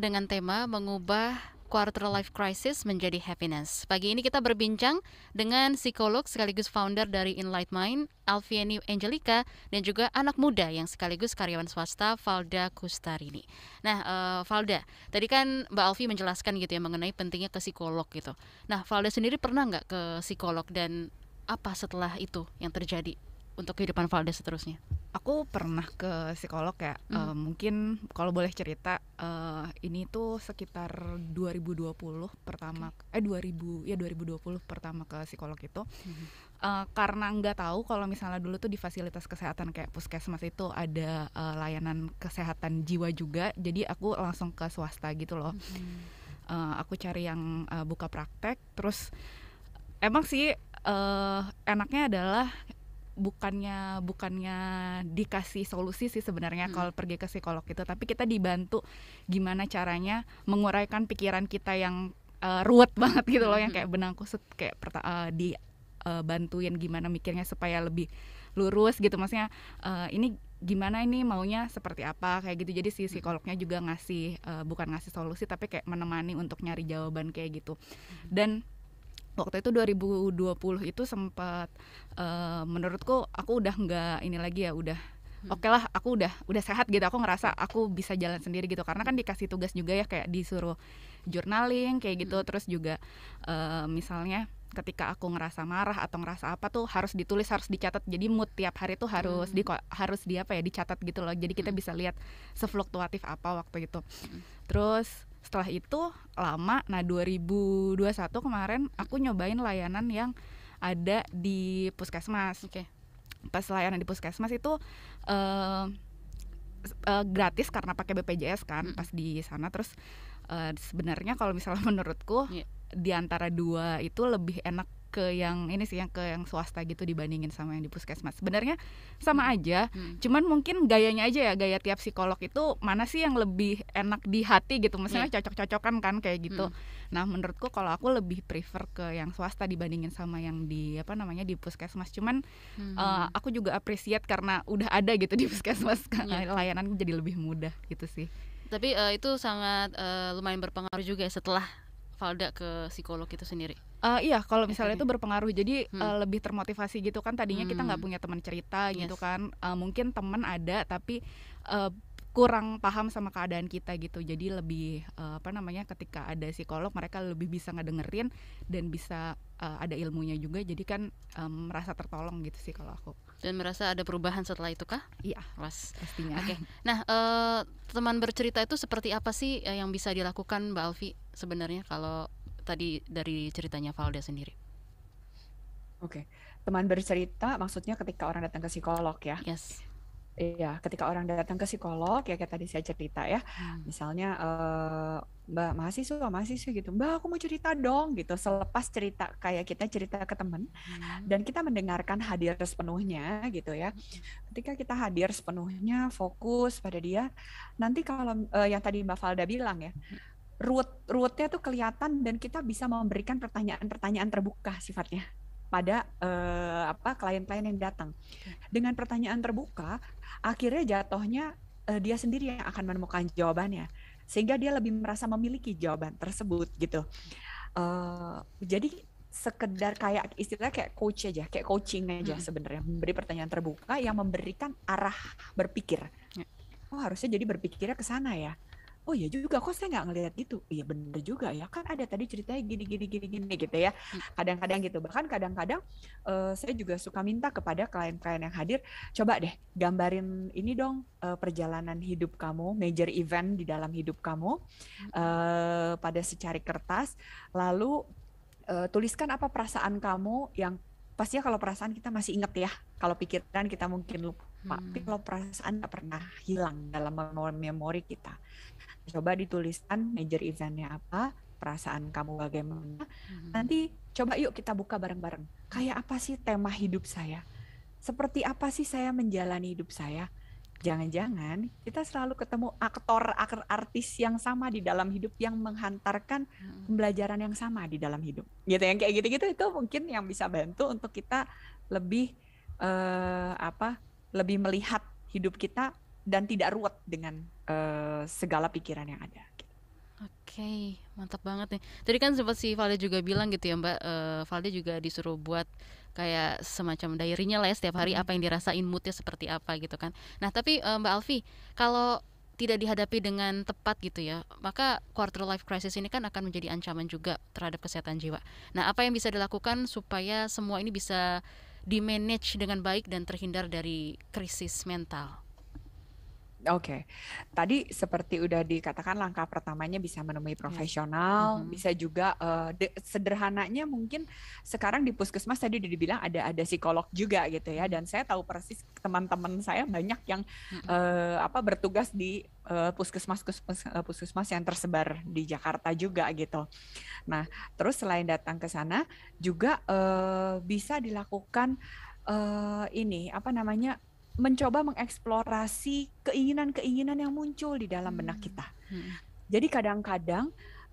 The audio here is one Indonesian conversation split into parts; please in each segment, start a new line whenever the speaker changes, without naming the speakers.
dengan tema mengubah quarter life crisis menjadi happiness. Pagi ini kita berbincang dengan psikolog sekaligus founder dari Inlight Mind, Alfieni Angelica, dan juga anak muda yang sekaligus karyawan swasta, Valda Kustarini. Nah, uh, Valda, tadi kan Mbak Alfi menjelaskan gitu ya mengenai pentingnya ke psikolog gitu. Nah, Valda sendiri pernah nggak ke psikolog dan apa setelah itu yang terjadi untuk kehidupan Valda seterusnya?
aku pernah ke psikolog ya. Mm. Uh, mungkin kalau boleh cerita uh, ini tuh sekitar 2020 pertama okay. eh 2000 ya 2020 pertama ke psikolog itu. Mm. Uh, karena nggak tahu kalau misalnya dulu tuh di fasilitas kesehatan kayak puskesmas itu ada uh, layanan kesehatan jiwa juga. Jadi aku langsung ke swasta gitu loh. Mm. Uh, aku cari yang uh, buka praktek terus emang sih uh, enaknya adalah bukannya bukannya dikasih solusi sih sebenarnya hmm. kalau pergi ke psikolog itu tapi kita dibantu gimana caranya menguraikan pikiran kita yang uh, ruwet banget gitu loh hmm. yang kayak benang kusut kayak uh, di uh, gimana mikirnya supaya lebih lurus gitu maksudnya uh, ini gimana ini maunya seperti apa kayak gitu jadi si hmm. psikolognya juga ngasih uh, bukan ngasih solusi tapi kayak menemani untuk nyari jawaban kayak gitu hmm. dan waktu itu 2020 itu sempat uh, menurutku aku udah nggak ini lagi ya udah hmm. oke okay lah aku udah udah sehat gitu aku ngerasa aku bisa jalan sendiri gitu karena kan dikasih tugas juga ya kayak disuruh journaling kayak gitu hmm. terus juga uh, misalnya ketika aku ngerasa marah atau ngerasa apa tuh harus ditulis harus dicatat jadi mood tiap hari tuh harus hmm. di harus di apa ya dicatat gitu loh jadi kita hmm. bisa lihat sefluktuatif apa waktu itu hmm. terus setelah itu lama nah 2021 kemarin aku nyobain layanan yang ada di puskesmas oke okay. pas layanan di puskesmas itu uh, uh, gratis karena pakai BPJS kan hmm. pas di sana terus uh, sebenarnya kalau misalnya menurutku yeah. di antara dua itu lebih enak ke yang ini sih yang ke yang swasta gitu dibandingin sama yang di puskesmas. Sebenarnya sama hmm. aja, hmm. cuman mungkin gayanya aja ya gaya tiap psikolog itu mana sih yang lebih enak di hati gitu. maksudnya yeah. Hmm. cocok-cocokan kan kayak gitu. Hmm. Nah, menurutku kalau aku lebih prefer ke yang swasta dibandingin sama yang di apa namanya di puskesmas. Cuman hmm. uh, aku juga apresiat karena udah ada gitu di puskesmas karena iya. yeah. layanan jadi lebih mudah gitu sih.
Tapi uh, itu sangat uh, lumayan berpengaruh juga ya setelah Valda ke psikolog itu sendiri?
Uh, iya, kalau misalnya itu berpengaruh, jadi eh, hmm. uh, lebih termotivasi gitu kan. Tadinya hmm. kita nggak hmm. punya teman cerita gitu yes. gitu kan, uh, mungkin teman ada tapi uh, kurang paham sama keadaan kita gitu jadi lebih uh, apa namanya ketika ada psikolog mereka lebih bisa ngedengerin dan bisa uh, ada ilmunya juga jadi kan um, merasa tertolong gitu sih kalau aku dan merasa ada perubahan setelah itu
kah iya Mas. pastinya oke okay. nah uh, teman bercerita itu seperti apa sih yang bisa dilakukan mbak Alfi sebenarnya kalau tadi dari ceritanya Valda sendiri oke okay. teman bercerita maksudnya ketika orang datang ke psikolog ya yes
Iya, ketika orang datang ke psikolog ya kayak tadi saya cerita ya, hmm. misalnya uh, Mbak mahasiswa mahasiswa gitu, Mbak aku mau cerita dong gitu. Selepas cerita kayak kita cerita ke temen hmm. dan kita mendengarkan hadir sepenuhnya gitu ya. Ketika kita hadir sepenuhnya, fokus pada dia, nanti kalau uh, yang tadi Mbak Falda bilang ya, hmm. root rootnya tuh kelihatan dan kita bisa memberikan pertanyaan-pertanyaan terbuka sifatnya pada uh, apa klien-klien yang datang. Dengan pertanyaan terbuka, akhirnya jatuhnya uh, dia sendiri yang akan menemukan jawabannya, sehingga dia lebih merasa memiliki jawaban tersebut gitu. Uh, jadi sekedar kayak istilah kayak coach aja, kayak coaching aja hmm. sebenarnya memberi pertanyaan terbuka yang memberikan arah berpikir. Ya. Oh harusnya jadi berpikirnya ke sana ya oh iya juga kok saya nggak ngelihat itu. iya bener juga ya kan ada tadi ceritanya gini gini gini gini gitu ya hmm. kadang-kadang gitu bahkan kadang-kadang uh, saya juga suka minta kepada klien-klien yang hadir coba deh gambarin ini dong uh, perjalanan hidup kamu major event di dalam hidup kamu uh, pada secari kertas lalu uh, tuliskan apa perasaan kamu yang pastinya kalau perasaan kita masih inget ya kalau pikiran kita mungkin lupa hmm. tapi kalau perasaan nggak pernah hilang dalam memori kita coba dituliskan major eventnya apa perasaan kamu bagaimana hmm. nanti coba yuk kita buka bareng-bareng kayak apa sih tema hidup saya seperti apa sih saya menjalani hidup saya jangan-jangan kita selalu ketemu aktor aktor artis yang sama di dalam hidup yang menghantarkan mm-hmm. pembelajaran yang sama di dalam hidup gitu yang kayak gitu-gitu itu mungkin yang bisa bantu untuk kita lebih uh, apa lebih melihat hidup kita dan tidak ruwet dengan uh, segala pikiran yang ada.
Oke, okay, mantap banget nih. Tadi kan sempat si Valde juga bilang gitu ya Mbak, uh, Valde juga disuruh buat kayak semacam diary-nya lah ya setiap hari apa yang dirasain moodnya seperti apa gitu kan. Nah tapi uh, Mbak Alfi, kalau tidak dihadapi dengan tepat gitu ya, maka quarter life crisis ini kan akan menjadi ancaman juga terhadap kesehatan jiwa. Nah apa yang bisa dilakukan supaya semua ini bisa di manage dengan baik dan terhindar dari krisis mental?
Oke, okay. tadi seperti udah dikatakan langkah pertamanya bisa menemui iya. profesional, mm-hmm. bisa juga uh, sederhananya mungkin sekarang di puskesmas tadi udah dibilang ada ada psikolog juga gitu ya, dan saya tahu persis teman-teman saya banyak yang mm-hmm. uh, apa bertugas di uh, puskesmas puskesmas yang tersebar di Jakarta juga gitu. Nah, terus selain datang ke sana juga uh, bisa dilakukan uh, ini apa namanya mencoba mengeksplorasi keinginan-keinginan yang muncul di dalam benak hmm. kita. Hmm. Jadi kadang-kadang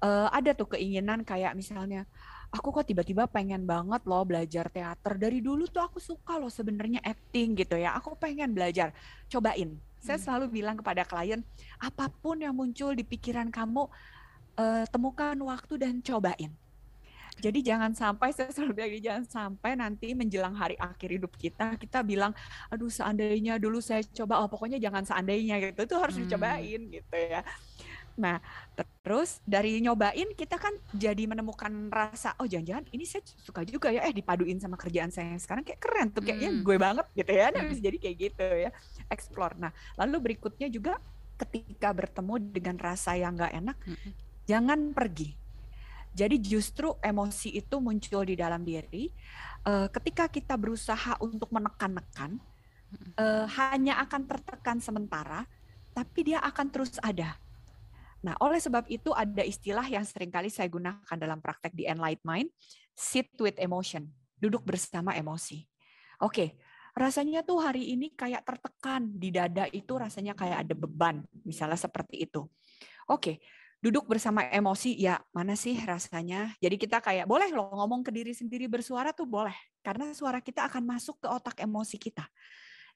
uh, ada tuh keinginan kayak misalnya aku kok tiba-tiba pengen banget loh belajar teater. Dari dulu tuh aku suka loh sebenarnya acting gitu ya. Aku pengen belajar. Cobain. Saya hmm. selalu bilang kepada klien, apapun yang muncul di pikiran kamu, uh, temukan waktu dan cobain. Jadi jangan sampai saya selalu bilang jangan sampai nanti menjelang hari akhir hidup kita kita bilang aduh seandainya dulu saya coba oh pokoknya jangan seandainya gitu itu harus hmm. dicobain gitu ya. Nah, terus dari nyobain kita kan jadi menemukan rasa, oh jangan-jangan ini saya suka juga ya, eh dipaduin sama kerjaan saya yang sekarang kayak keren tuh, kayaknya hmm. gue banget gitu ya, nah, bisa jadi kayak gitu ya, explore. Nah, lalu berikutnya juga ketika bertemu dengan rasa yang nggak enak, hmm. jangan pergi jadi justru emosi itu muncul di dalam diri. Uh, ketika kita berusaha untuk menekan-nekan, uh, hanya akan tertekan sementara, tapi dia akan terus ada. Nah, oleh sebab itu ada istilah yang seringkali saya gunakan dalam praktek di Enlight Mind, sit with emotion, duduk bersama emosi. Oke, rasanya tuh hari ini kayak tertekan di dada itu rasanya kayak ada beban, misalnya seperti itu. Oke, duduk bersama emosi ya mana sih rasanya jadi kita kayak boleh loh ngomong ke diri sendiri bersuara tuh boleh karena suara kita akan masuk ke otak emosi kita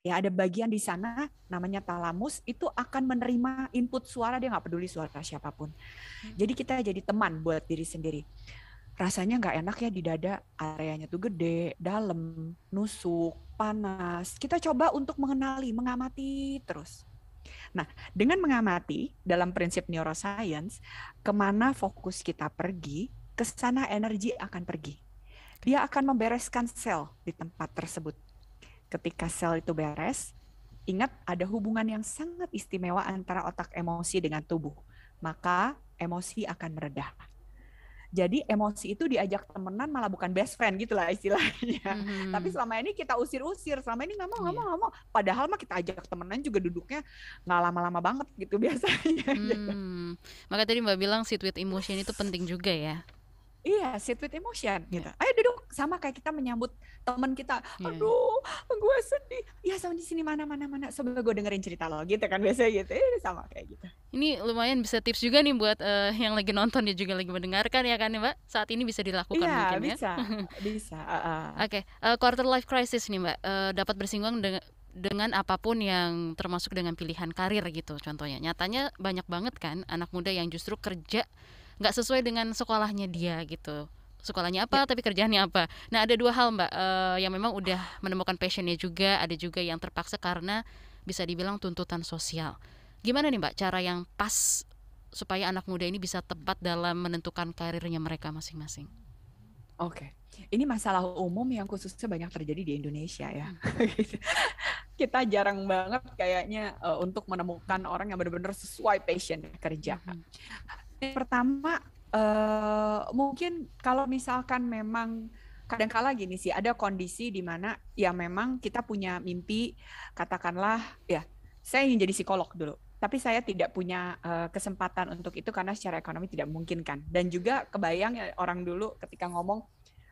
ya ada bagian di sana namanya talamus itu akan menerima input suara dia nggak peduli suara siapapun hmm. jadi kita jadi teman buat diri sendiri rasanya nggak enak ya di dada areanya tuh gede dalam nusuk panas kita coba untuk mengenali mengamati terus Nah, dengan mengamati dalam prinsip neuroscience, kemana fokus kita pergi, ke sana energi akan pergi. Dia akan membereskan sel di tempat tersebut. Ketika sel itu beres, ingat ada hubungan yang sangat istimewa antara otak emosi dengan tubuh. Maka emosi akan meredah jadi emosi itu diajak temenan malah bukan best friend gitu lah istilahnya. Hmm. Tapi selama ini kita usir-usir, selama ini nggak mau, nggak iya. mau, nggak mau. Padahal mah kita ajak temenan juga duduknya nggak lama-lama banget gitu biasanya. Hmm. Maka tadi Mbak
bilang sweet emotion itu penting juga ya. Iya, sit with emotion yeah. Gitu.
Ayo duduk sama kayak kita menyambut teman kita. Yeah. Aduh, gue sedih. Iya, sama di sini mana mana mana. Sebelum gue dengerin cerita lo gitu kan biasa gitu. Eh, sama kayak gitu.
Ini lumayan bisa tips juga nih buat uh, yang lagi nonton dia juga lagi mendengarkan ya kan ya, Mbak. Saat ini bisa dilakukan yeah, mungkin bisa, ya. bisa. bisa. uh. Oke, okay. uh, eh, quarter life crisis nih, Mbak. Uh, dapat bersinggung dengan dengan apapun yang termasuk dengan pilihan karir gitu contohnya. Nyatanya banyak banget kan anak muda yang justru kerja nggak sesuai dengan sekolahnya dia gitu sekolahnya apa ya. tapi kerjaannya apa nah ada dua hal mbak uh, yang memang udah menemukan passionnya juga ada juga yang terpaksa karena bisa dibilang tuntutan sosial gimana nih mbak cara yang pas supaya anak muda ini bisa tepat dalam menentukan karirnya mereka masing-masing oke okay. ini masalah umum yang khususnya banyak terjadi di Indonesia ya hmm. Gitu. kita jarang banget
kayaknya uh, untuk menemukan orang yang benar-benar sesuai passion kerja. -hmm pertama uh, mungkin kalau misalkan memang kadang kadang-kala gini sih ada kondisi di mana ya memang kita punya mimpi katakanlah ya saya ingin jadi psikolog dulu tapi saya tidak punya uh, kesempatan untuk itu karena secara ekonomi tidak mungkin kan dan juga kebayang ya, orang dulu ketika ngomong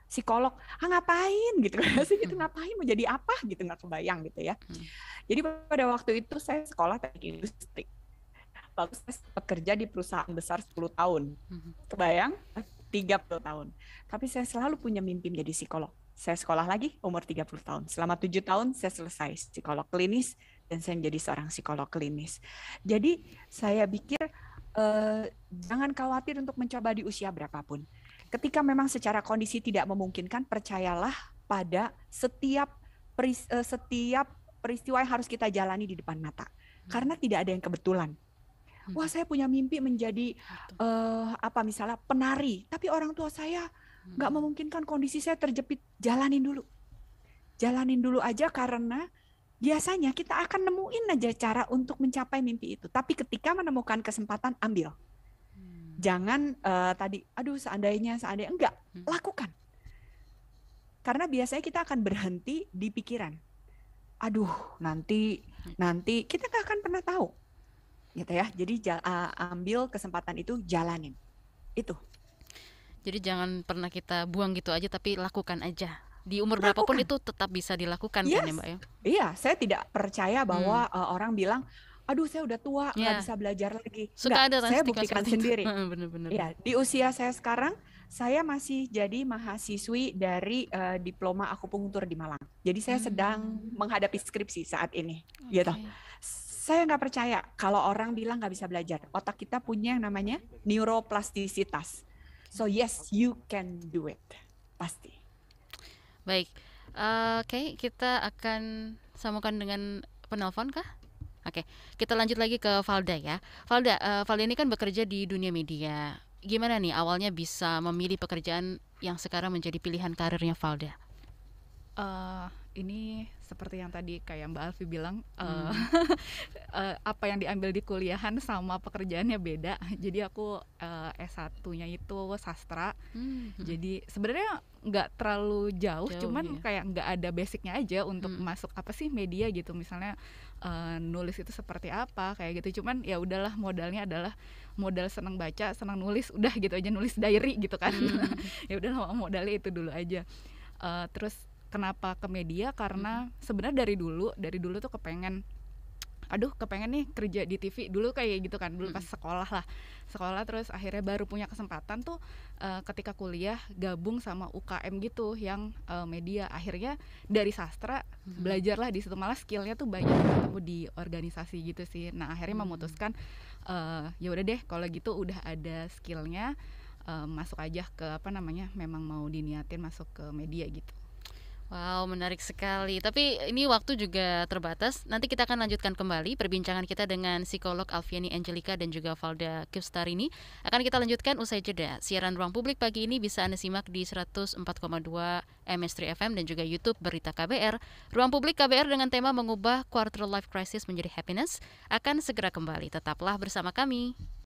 psikolog ah ngapain gitu kan. hmm. sih gitu ngapain mau jadi apa gitu nggak kebayang gitu ya hmm. jadi pada waktu itu saya sekolah teknik industri lalu saya bekerja di perusahaan besar 10 tahun mm-hmm. kebayang 30 tahun tapi saya selalu punya mimpi menjadi psikolog saya sekolah lagi umur 30 tahun. Selama tujuh tahun saya selesai psikolog klinis dan saya menjadi seorang psikolog klinis. Jadi saya pikir eh, jangan khawatir untuk mencoba di usia berapapun. Ketika memang secara kondisi tidak memungkinkan, percayalah pada setiap eh, setiap peristiwa yang harus kita jalani di depan mata. Karena mm-hmm. tidak ada yang kebetulan Hmm. wah saya punya mimpi menjadi uh, apa misalnya penari, tapi orang tua saya hmm. nggak memungkinkan kondisi saya terjepit, jalanin dulu, jalanin dulu aja karena biasanya kita akan nemuin aja cara untuk mencapai mimpi itu. Tapi ketika menemukan kesempatan ambil, hmm. jangan uh, tadi, aduh seandainya seandainya enggak, lakukan. Karena biasanya kita akan berhenti di pikiran aduh nanti nanti kita nggak akan pernah tahu gitu ya jadi uh, ambil kesempatan itu jalanin
itu jadi jangan pernah kita buang gitu aja tapi lakukan aja di umur lakukan. berapapun itu tetap bisa dilakukan yes. kan ya mbak ya
iya saya tidak percaya bahwa hmm. uh, orang bilang aduh saya udah tua nggak yeah. bisa belajar lagi Suka ada saya buktikan sendiri
bener-bener ya
di usia saya sekarang saya masih jadi mahasiswi dari uh, diploma akupunktur di Malang. Jadi saya hmm. sedang menghadapi skripsi saat ini, okay. gitu. Saya nggak percaya kalau orang bilang nggak bisa belajar. Otak kita punya yang namanya
neuroplastisitas. So yes, you can do it, pasti. Baik, uh, oke okay, kita akan samakan dengan penelpon kah? Oke, okay. kita lanjut lagi ke Valda ya. Valda, uh, Valda ini kan bekerja di dunia media gimana nih awalnya bisa memilih pekerjaan yang sekarang menjadi pilihan karirnya Valda?
Uh, eh, ini seperti yang tadi kayak Mbak Alfi bilang eh, hmm. uh, uh, apa yang diambil di kuliahan sama pekerjaannya beda. Jadi aku uh, eh, S1-nya itu sastra. Hmm. Jadi sebenarnya nggak terlalu jauh, jauh cuman ya. kayak nggak ada basicnya aja untuk hmm. masuk apa sih media gitu. Misalnya uh, nulis itu seperti apa kayak gitu. Cuman ya udahlah modalnya adalah modal senang baca, senang nulis udah gitu aja nulis diary gitu kan. Hmm. ya udahlah modalnya itu dulu aja. Uh, terus kenapa ke media karena hmm. sebenarnya dari dulu dari dulu tuh kepengen aduh kepengen nih kerja di TV dulu kayak gitu kan dulu pas sekolah lah sekolah terus akhirnya baru punya kesempatan tuh uh, ketika kuliah gabung sama UKM gitu yang uh, media akhirnya dari sastra hmm. belajarlah di situ malah skillnya tuh banyak ketemu di organisasi gitu sih nah akhirnya memutuskan uh, ya udah deh kalau gitu udah ada skillnya uh, masuk aja ke apa namanya memang mau diniatin masuk ke media gitu
Wow, menarik sekali. Tapi ini waktu juga terbatas. Nanti kita akan lanjutkan kembali perbincangan kita dengan psikolog Alfiani Angelica dan juga Valda ini Akan kita lanjutkan usai jeda. Siaran Ruang Publik pagi ini bisa Anda simak di 104,2 MS3 FM dan juga YouTube Berita KBR. Ruang Publik KBR dengan tema mengubah quarter life crisis menjadi happiness akan segera kembali. Tetaplah bersama kami.